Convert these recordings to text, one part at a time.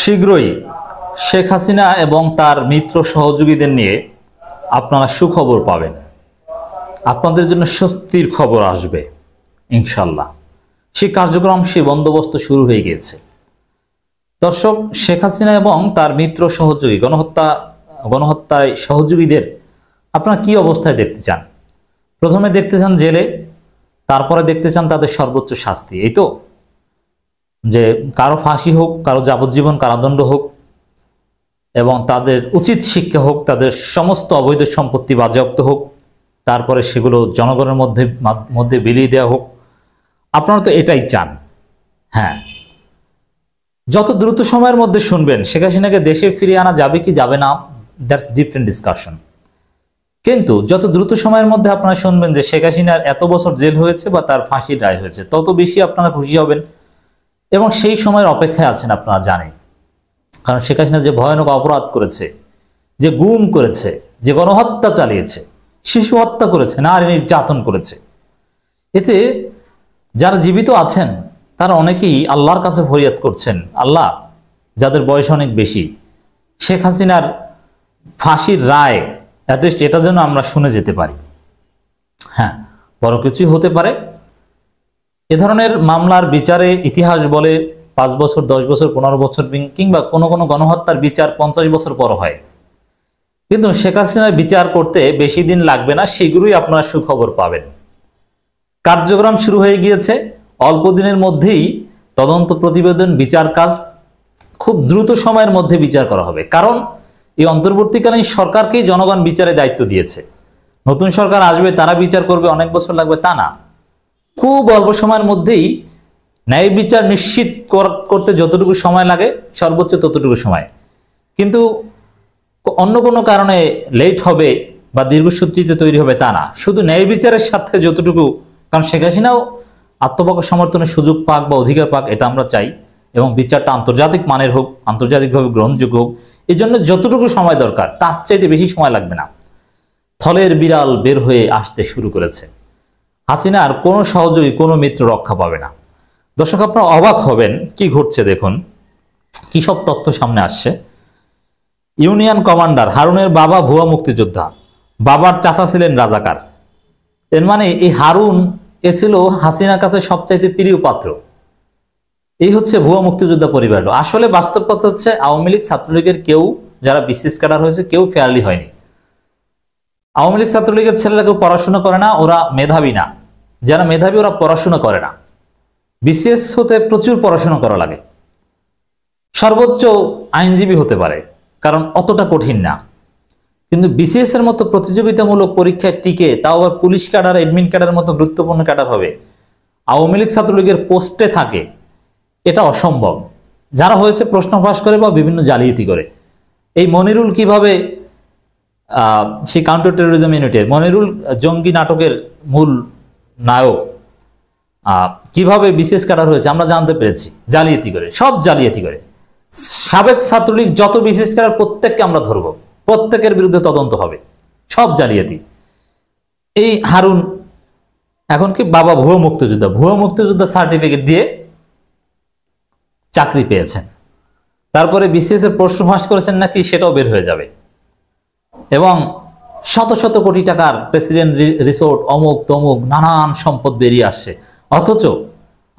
শীঘ্রই শেখ হাসিনা এবং তার মিত্র সহযোগীদের নিয়ে আপনারা সুখবর পাবেন আপনাদের জন্য স্বস্তির খবর আসবে ইনশাল্লাহ সে কার্যক্রম সে বন্দোবস্ত শুরু হয়ে গিয়েছে দর্শক শেখ হাসিনা এবং তার মিত্র সহযোগী গণহত্যা গণহত্যায় সহযোগীদের আপনারা কি অবস্থায় দেখতে চান প্রথমে দেখতে চান জেলে তারপরে দেখতে চান তাদের সর্বোচ্চ শাস্তি এই তো যে কারো ফাঁসি হোক কারো যাবজ্জীবন কারাদণ্ড হোক এবং তাদের উচিত শিক্ষা হোক তাদের সমস্ত অবৈধ সম্পত্তি বাজেয়াপ্ত হোক তারপরে সেগুলো জনগণের মধ্যে মধ্যে বিলিয়ে দেওয়া হোক আপনারা তো এটাই চান হ্যাঁ যত দ্রুত সময়ের মধ্যে শুনবেন শেখ হাসিনাকে দেশে ফিরিয়ে আনা যাবে কি যাবে না দ্যাটস ডিফারেন্ট ডিসকাশন কিন্তু যত দ্রুত সময়ের মধ্যে আপনারা শুনবেন যে শেখ হাসিনার এত বছর জেল হয়েছে বা তার ফাঁসির রায় হয়েছে তত বেশি আপনারা খুশি হবেন এবং সেই সময়ের অপেক্ষায় আছেন আপনারা জানেন কারণ শেখ হাসিনা যে ভয়ানক অপরাধ করেছে যে গুম করেছে যে গণহত্যা চালিয়েছে শিশু হত্যা করেছে নারী নির্যাতন করেছে এতে যারা জীবিত আছেন তারা অনেকেই আল্লাহর কাছে ফরিয়াদ করছেন আল্লাহ যাদের বয়স অনেক বেশি শেখ হাসিনার ফাঁসির রায় অ্যাটলিস্ট এটা যেন আমরা শুনে যেতে পারি হ্যাঁ বড় কিছুই হতে পারে এ ধরনের মামলার বিচারে ইতিহাস বলে পাঁচ বছর দশ বছর পনেরো বছর কিংবা কোনো কোনো গণহত্যার বিচার পঞ্চাশ বছর পর হয় কিন্তু শেখ হাসিনার বিচার করতে বেশি দিন লাগবে না শীঘ্রই আপনারা সুখবর পাবেন কার্যক্রম শুরু হয়ে গিয়েছে অল্প দিনের মধ্যেই তদন্ত প্রতিবেদন বিচার কাজ খুব দ্রুত সময়ের মধ্যে বিচার করা হবে কারণ এই অন্তর্বর্তীকালীন সরকারকেই জনগণ বিচারে দায়িত্ব দিয়েছে নতুন সরকার আসবে তারা বিচার করবে অনেক বছর লাগবে তা না খুব অল্প সময়ের মধ্যেই ন্যায় বিচার নিশ্চিত করতে যতটুকু সময় লাগে সর্বোচ্চ ততটুকু সময় কিন্তু অন্য কোনো কারণে লেট হবে বা দীর্ঘসূত্রিতে তৈরি হবে তা না শুধু ন্যায় বিচারের সাথে যতটুকু কারণ শেখ হাসিনাও আত্মপক্ষ সমর্থনের সুযোগ পাক বা অধিকার পাক এটা আমরা চাই এবং বিচারটা আন্তর্জাতিক মানের হোক আন্তর্জাতিকভাবে গ্রহণযোগ্য হোক এই জন্য যতটুকু সময় দরকার তার চাইতে বেশি সময় লাগবে না থলের বিড়াল বের হয়ে আসতে শুরু করেছে হাসিনার কোনো সহযোগী কোনো মিত্র রক্ষা পাবে না দর্শক আপনারা অবাক হবেন কি ঘটছে দেখুন কি সব তথ্য সামনে আসছে ইউনিয়ন কমান্ডার হারুনের বাবা ভুয়া মুক্তিযোদ্ধা বাবার চাচা ছিলেন রাজাকার এর মানে এই হারুন এ ছিল হাসিনার কাছে সবচাইতে প্রিয় পাত্র এই হচ্ছে ভুয়া মুক্তিযোদ্ধা পরিবার আসলে বাস্তব কথা হচ্ছে আওয়ামী লীগ ছাত্রলীগের কেউ যারা বিসিএস ক্যাডার হয়েছে কেউ ফেয়ারলি হয়নি আওয়ামী লীগ ছাত্রলীগের ছেলেরা কেউ পড়াশোনা করে না ওরা মেধাবী না যারা মেধাবী ওরা পড়াশোনা করে না বিশেষ হতে প্রচুর পড়াশোনা করা লাগে সর্বোচ্চ আইনজীবী হতে পারে কারণ অতটা কঠিন না কিন্তু এর মতো প্রতিযোগিতামূলক পরীক্ষায় টিকে তাও আবার পুলিশ ক্যাডার এডমিন ক্যাডার মতো গুরুত্বপূর্ণ ক্যাডার হবে আওয়ামী লীগ ছাত্রলীগের পোস্টে থাকে এটা অসম্ভব যারা হয়েছে প্রশ্ন ফাঁস করে বা বিভিন্ন জালিয়াতি করে এই মনিরুল কিভাবে সেই কাউন্টার টেরোরিজম ইউনিটের মনিরুল জঙ্গি নাটকের মূল নায়ক কিভাবে বিশেষ কাটার হয়েছে আমরা জানতে পেরেছি জালিয়াতি করে সব জালিয়াতি করে সাবেক ছাত্রলীগ যত বিশেষ কাটার প্রত্যেককে আমরা ধরব প্রত্যেকের বিরুদ্ধে তদন্ত হবে সব জালিয়াতি এই হারুন এখন কি বাবা ভুয়ো মুক্তিযোদ্ধা ভুয়ো মুক্তিযোদ্ধা সার্টিফিকেট দিয়ে চাকরি পেয়েছেন তারপরে বিসিএস এর প্রশ্ন ফাঁস করেছেন নাকি সেটাও বের হয়ে যাবে এবং শত শত কোটি টাকার প্রেসিডেন্ট রিসোর্ট অমুক তমুক নানান সম্পদ বেরিয়ে আসছে অথচ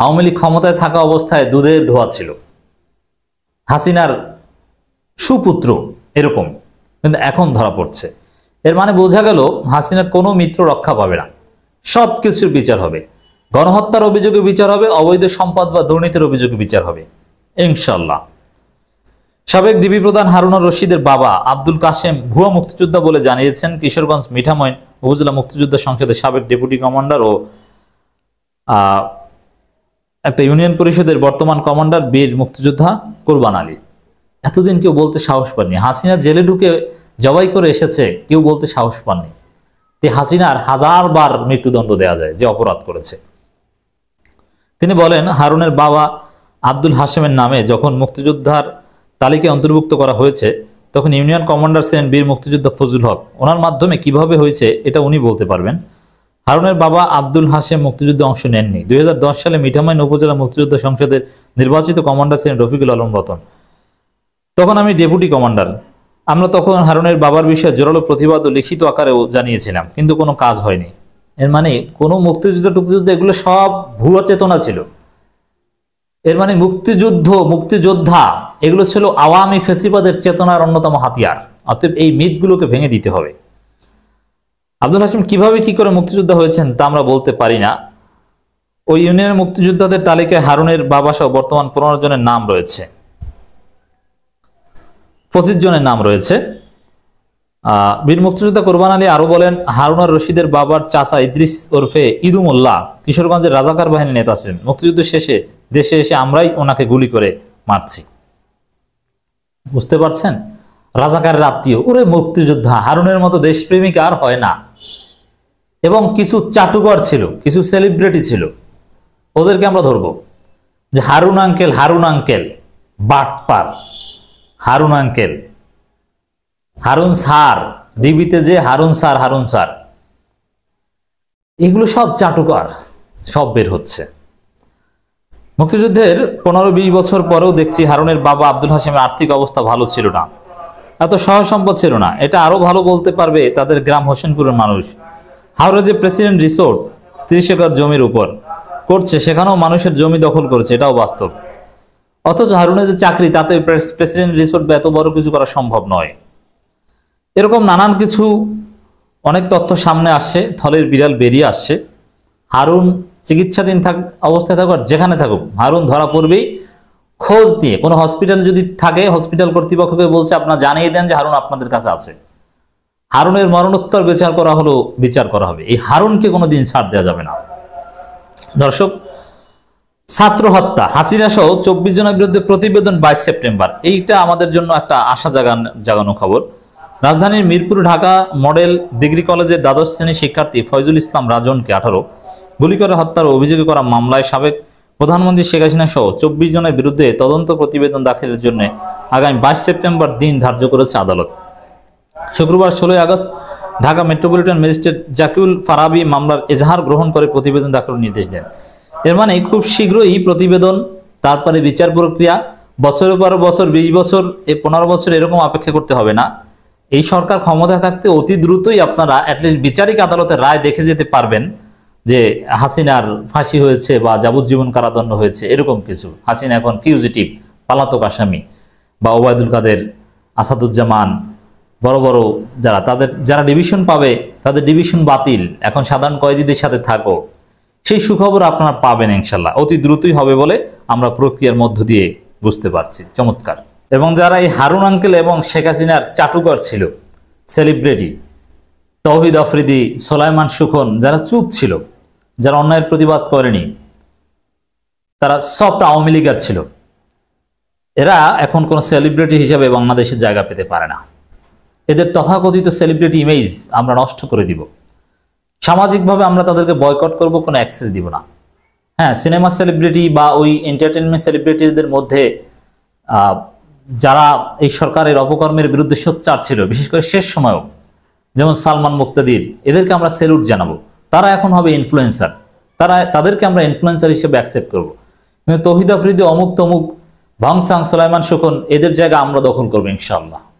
আওয়ামী লীগ ক্ষমতায় থাকা অবস্থায় দুধের ধোয়া ছিল হাসিনার সুপুত্র এরকম কিন্তু এখন ধরা পড়ছে এর মানে বোঝা গেল হাসিনা কোনো মিত্র রক্ষা পাবে না সব কিছুর বিচার হবে গণহত্যার অভিযোগে বিচার হবে অবৈধ সম্পদ বা দুর্নীতির অভিযোগে বিচার হবে ইনশাল্লাহ সাবেক ডিবি প্রধান হারুনুর রশিদের বাবা আব্দুল কাশেম ভুয়া মুক্তিযোদ্ধা বলে জানিয়েছেন কিশোরগঞ্জ মিঠাময়ন উপজেলা মুক্তিযোদ্ধা সংসদের সাবেক ডেপুটি কমান্ডার ও একটা ইউনিয়ন পরিষদের বর্তমান কমান্ডার বীর মুক্তিযোদ্ধা কোরবান আলী এতদিন কেউ বলতে সাহস পাননি হাসিনা জেলে ঢুকে জবাই করে এসেছে কেউ বলতে সাহস পাননি তে হাসিনার হাজারবার মৃত্যুদণ্ড দেয়া যায় যে অপরাধ করেছে তিনি বলেন হারুনের বাবা আব্দুল হাসেমের নামে যখন মুক্তিযোদ্ধার তালিকায় অন্তর্ভুক্ত করা হয়েছে তখন ইউনিয়ন কমান্ডার ছিলেন বীর মুক্তিযোদ্ধা ফজুল হক ওনার মাধ্যমে কিভাবে হয়েছে এটা উনি বলতে পারবেন হারুনের বাবা আব্দুল হাসেম মুক্তিযুদ্ধে অংশ নেননি দুই সালে মিঠামাইন উপজেলা মুক্তিযোদ্ধা সংসদের নির্বাচিত কমান্ডার ছিলেন রফিকুল আলম রতন তখন আমি ডেপুটি কমান্ডার আমরা তখন হারুনের বাবার বিষয়ে জোরালো প্রতিবাদ ও লিখিত আকারেও জানিয়েছিলাম কিন্তু কোনো কাজ হয়নি এর মানে কোনো মুক্তিযুদ্ধ টুক্তিযুদ্ধ এগুলো সব ভুয়া চেতনা ছিল এর মানে মুক্তিযুদ্ধ মুক্তিযোদ্ধা এগুলো ছিল আওয়ামী ফেসিবাদের চেতনার অন্যতম হাতিয়ার অতএব এই মিথগুলোকে ভেঙে দিতে হবে আব্দুল হাসিম কিভাবে কি করে মুক্তিযোদ্ধা হয়েছেন তা আমরা বলতে পারি না ওই ইউনিয়নের মুক্তিযোদ্ধাদের তালিকায় হারুনের বাবা সহ বর্তমান পনেরো জনের নাম রয়েছে পঁচিশ জনের নাম রয়েছে বীর মুক্তিযোদ্ধা কোরবান আলী আরো বলেন হারুনার রশিদের বাবার চাচা ইদ্রিস ওরফে ইদুমুল্লাহ কিশোরগঞ্জের রাজাকার বাহিনীর নেতা ছিলেন মুক্তিযুদ্ধ শেষে দেশে এসে আমরাই ওনাকে গুলি করে মারছি বুঝতে পারছেন রাজাকারের আত্মীয় ওরে মুক্তিযোদ্ধা হারুনের মতো দেশপ্রেমিক আর হয় না এবং কিছু চাটুকর ছিল কিছু সেলিব্রিটি ছিল ওদেরকে আমরা ধরব যে হারুন আঙ্কেল হারুন আঙ্কেল বাটপার হারুন আঙ্কেল হারুন সার ডিবিতে যে হারুন সার হারুন সার এগুলো সব চাটুকর সব বের হচ্ছে মুক্তিযুদ্ধের পনেরো বিশ বছর পরেও দেখছি হারুনের বাবা আব্দুল হাসিমের আর্থিক অবস্থা ভালো ছিল না এত সহজ সম্পদ ছিল না এটা আরও ভালো বলতে পারবে তাদের গ্রাম হোসেনপুরের মানুষ হাওড়া যে প্রেসিডেন্ট রিসোর্ট ত্রিশ একর জমির উপর করছে সেখানেও মানুষের জমি দখল করেছে এটাও বাস্তব অথচ হারুনের যে চাকরি তাতে প্রেসিডেন্ট রিসোর্ট বা এত বড় কিছু করা সম্ভব নয় এরকম নানান কিছু অনেক তথ্য সামনে আসছে থলের বিড়াল বেরিয়ে আসছে হারুন চিকিৎসাধীন থাক অবস্থায় থাকুক আর যেখানে থাকুক হারুন ধরা পড়বেই খোঁজ নিয়ে কোনো হসপিটালে যদি থাকে হসপিটাল কর্তৃপক্ষকে বলছে আপনারা জানিয়ে দেন যে হারুন আপনাদের কাছে আছে হারুনের মরণোত্তর বিচার করা হলো বিচার করা হবে এই হারুনকে কোনো দিন ছাড় দেওয়া যাবে না দর্শক ছাত্র হত্যা হাসিনা সহ চব্বিশ জনের বিরুদ্ধে প্রতিবেদন বাইশ সেপ্টেম্বর এইটা আমাদের জন্য একটা আশা জাগান জাগানো খবর রাজধানীর মিরপুর ঢাকা মডেল ডিগ্রি কলেজের দ্বাদশ শ্রেণীর শিক্ষার্থী ফয়জুল ইসলাম রাজনকে আঠারো গুলি করে হত্যার অভিযোগে করা মামলায় সাবেক প্রধানমন্ত্রী শেখ হাসিনা সহ চব্বিশ জনের বিরুদ্ধে তদন্ত প্রতিবেদন দাখিলের জন্য আগামী বাইশ সেপ্টেম্বর দিন ধার্য করেছে আদালত শুক্রবার ষোলোই August Dhaka metropolitan magistrate Zakiul Farabi মামলার এজাহার গ্রহণ করে প্রতিবেদন দাখিলের নির্দেশ দেন এর মানে খুব শীঘ্রই প্রতিবেদন তারপরে বিচার প্রক্রিয়া বছরের পর বছর বিশ বছর এ পনেরো বছর এরকম অপেক্ষা করতে হবে না এই সরকার ক্ষমতায় থাকতে অতি দ্রুতই আপনারা অ্যাটলিস্ট বিচারিক আদালতের রায় দেখে যেতে পারবেন যে হাসিনার ফাঁসি হয়েছে বা যাবজ্জীবন কারাদণ্ড হয়েছে এরকম কিছু হাসিনা এখন ফিউজিটিভ পালাতক আসামি বা ওবায়দুল কাদের আসাদুজ্জামান বড় বড় যারা তাদের যারা ডিভিশন পাবে তাদের ডিভিশন বাতিল এখন সাধারণ কয়েদিদের সাথে থাকো সেই সুখবর আপনারা পাবেন ইনশাল্লাহ অতি দ্রুতই হবে বলে আমরা প্রক্রিয়ার মধ্য দিয়ে বুঝতে পারছি চমৎকার এবং যারা এই হারুন আঙ্কেল এবং শেখ হাসিনার চাটুকর ছিল সেলিব্রিটি তহিদ আফ্রিদি সোলাইমান সুখন যারা চুপ ছিল যারা অন্যায়ের প্রতিবাদ করেনি তারা সফট আওয়ামী লীগার ছিল এরা এখন কোনো সেলিব্রিটি হিসেবে বাংলাদেশে জায়গা পেতে পারে না এদের তথাকথিত সেলিব্রিটি ইমেজ আমরা নষ্ট করে দিব সামাজিকভাবে আমরা তাদেরকে বয়কট করব কোনো অ্যাক্সেস দিব না হ্যাঁ সিনেমা সেলিব্রিটি বা ওই এন্টারটেনমেন্ট সেলিব্রিটিদের মধ্যে যারা এই সরকারের অপকর্মের বিরুদ্ধে সোচ্চার ছিল বিশেষ করে শেষ সময়ও যেমন সালমান মুক্তাদির এদেরকে আমরা সেলুট জানাবো তারা এখন হবে ইনফ্লুয়েন্সার তারা তাদেরকে আমরা ইনফ্লুয়েন্সার হিসেবে অ্যাকসেপ্ট করব কিন্তু তহিদ আফ্রিদি অমুক তমুক ভাংসাং সোলাইমান শোকন এদের জায়গা আমরা দখল করবো ইনশাল্লাহ